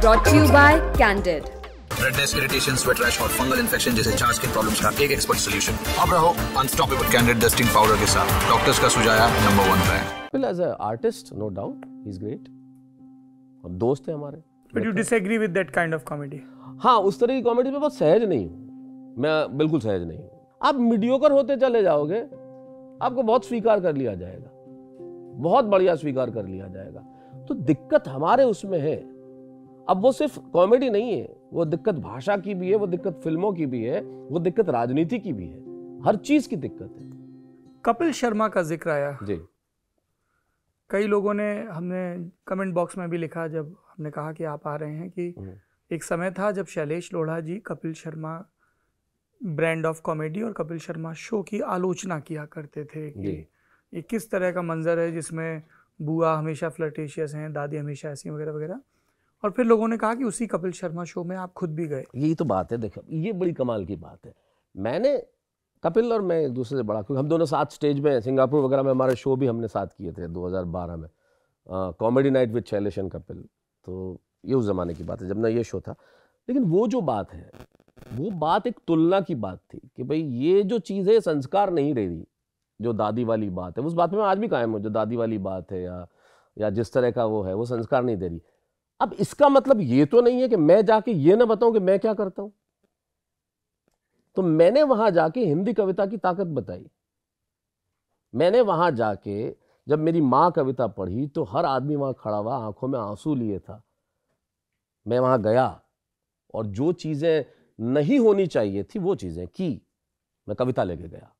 Brought you by Candid blood test irritation sweat rash और fungal infection जैसे चार skin problems का एक एक्सपर्ट सोल्यूशन अब रहो अनस्टॉपेबल कैंडिड डस्टिंग पाउडर के साथ डॉक्टर्स का सुझाया number one brand well as an artist no doubt he's great और दोस्त है हमारे but you disagree with that kind of comedy हाँ उस तरह की कॉमेडी में बहुत सहज नहीं हूँ मैं बिल्कुल सहज नहीं हूँ आप मीडियोकर होते चले जाओगे आपको बहुत स्वीकार कर लिया जाएगा बहुत बढ़िया स्वीकार कर लिया जाएगा तो दिक्कत हमारे उसमें है अब वो सिर्फ कॉमेडी नहीं है वो दिक्कत भाषा की भी है वो दिक्कत फिल्मों की भी है वो दिक्कत राजनीति की भी है हर चीज की दिक्कत है कपिल शर्मा का जिक्र आया जी कई लोगों ने हमने कमेंट बॉक्स में भी लिखा जब हमने कहा कि आप आ रहे हैं कि हम्म। एक समय था जब Shailesh Lodha ji Kapil Sharma brand of comedy और कपिल शर्मा शो की आलोचना किया करते थे कि ये किस तरह का मंजर है जिसमें बुआ हमेशा फ्लटेशियस हैं दादी हमेशा ऐसी वगैरह वगैरह और फिर लोगों ने कहा कि उसी कपिल शर्मा शो में आप खुद भी गए यही तो बात है देखो ये बड़ी कमाल की बात है मैंने कपिल और मैं एक दूसरे से बड़ा क्योंकि हम दोनों साथ स्टेज में सिंगापुर वगैरह में हमारे शो भी हमने साथ किए थे 2012 में comedy night with Shailesh and Kapil तो ये उस ज़माने की बात है जब ना ये शो था लेकिन वो जो बात है वो बात एक तुलना की बात थी कि भाई ये जो चीज़ है संस्कार नहीं रही जो दादी वाली बात है उस बात में मैं आज भी कायम हूँ जो दादी वाली बात है या या जिस तरह का वो है वो संस्कार नहीं दे रही अब इसका मतलब ये तो नहीं है कि मैं जाके ये ना बताऊं कि मैं क्या करता हूं तो मैंने वहां जाके हिंदी कविता की ताकत बताई मैंने वहां जाके जब मेरी माँ कविता पढ़ी तो हर आदमी वहां खड़ा हुआ आंखों में आंसू लिए था मैं वहां गया और जो चीजें नहीं होनी चाहिए थी वो चीजें की मैं कविता लेके गया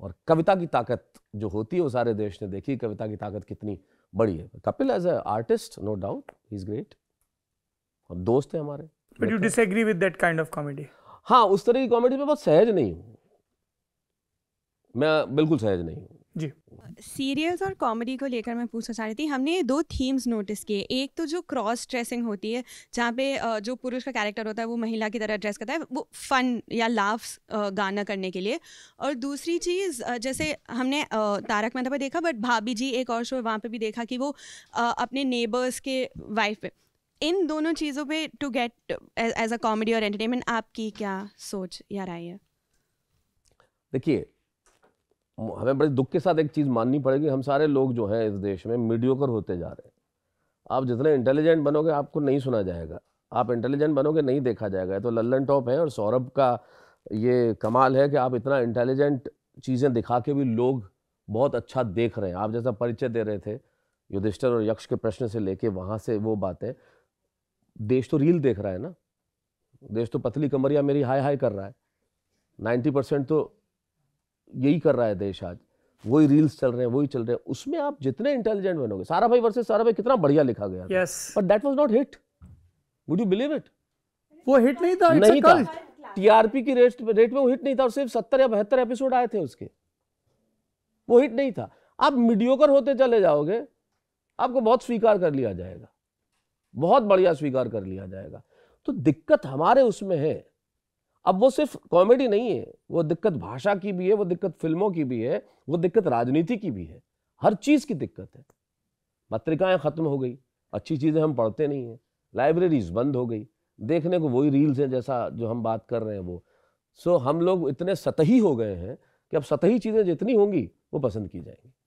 और कविता की ताकत जो होती है वो सारे देश ने देखी कविता की ताकत कितनी बड़ी है Kapil as a artist no doubt is great और दोस्त है हमारे but you disagree with that kind of comedy हाँ उस तरह की कॉमेडी में बहुत सहज नहीं हूँ मैं बिल्कुल सहज नहीं हूँ जी सीरियल्स और कॉमेडी को लेकर मैं पूछना चाह रही थी हमने दो थीम्स नोटिस किए एक तो जो क्रॉस ड्रेसिंग होती है जहाँ पे जो पुरुष का कैरेक्टर होता है वो महिला की तरह ड्रेस करता है वो फन या लाफ्स गाना करने के लिए और दूसरी चीज़ जैसे हमने तारक मेहता पर देखा बट भाभी जी एक और शो वहाँ पर भी देखा कि वो अपने नेबर्स के वाइफ पे इन दोनों चीज़ों पे to get as a comedy और एंटरटेनमेंट आपकी क्या सोच या राय है देखिए हमें बड़े दुख के साथ एक चीज़ माननी पड़ेगी हम सारे लोग जो हैं इस देश में मीडियोकर होते जा रहे हैं आप जितने इंटेलिजेंट बनोगे आपको नहीं सुना जाएगा आप इंटेलिजेंट बनोगे नहीं देखा जाएगा तो लल्लन टॉप है और सौरभ का ये कमाल है कि आप इतना इंटेलिजेंट चीज़ें दिखा के भी लोग बहुत अच्छा देख रहे हैं आप जैसा परिचय दे रहे थे युधिष्ठर और यक्ष के प्रश्न से लेके वहाँ से वो बातें देश तो रील देख रहा है ना देश तो पतली कमरिया मेरी हाय हाय कर रहा है नाइन्टी परसेंट तो यही कर रहा है देश आज वही रील्स चल रहे हैं वही चल रहे हैं उसमें आप जितने इंटेलिजेंट बनोगे सारा भाई वर्सेस सारा भाई कितना बढ़िया लिखा गया yes. But that was not hit would you believe it वो हिट नहीं था नहीं था टीआरपी की रेट रेट में वो हिट नहीं था और सिर्फ सत्तर या बहत्तर एपिसोड आए थे उसके वो हिट नहीं था आप मीडियोकर होते चले जाओगे आपको बहुत स्वीकार कर लिया जाएगा बहुत बढ़िया स्वीकार कर लिया जाएगा तो दिक्कत हमारे उसमें है अब वो सिर्फ कॉमेडी नहीं है वो दिक्कत भाषा की भी है वो दिक्कत फिल्मों की भी है वो दिक्कत राजनीति की भी है हर चीज़ की दिक्कत है पत्रिकाएं ख़त्म हो गई अच्छी चीज़ें हम पढ़ते नहीं हैं लाइब्रेरीज बंद हो गई देखने को वही रील्स हैं जैसा जो हम बात कर रहे हैं वो सो हम लोग इतने सतही हो गए हैं कि अब सतही चीज़ें जितनी होंगी वो पसंद की जाएंगी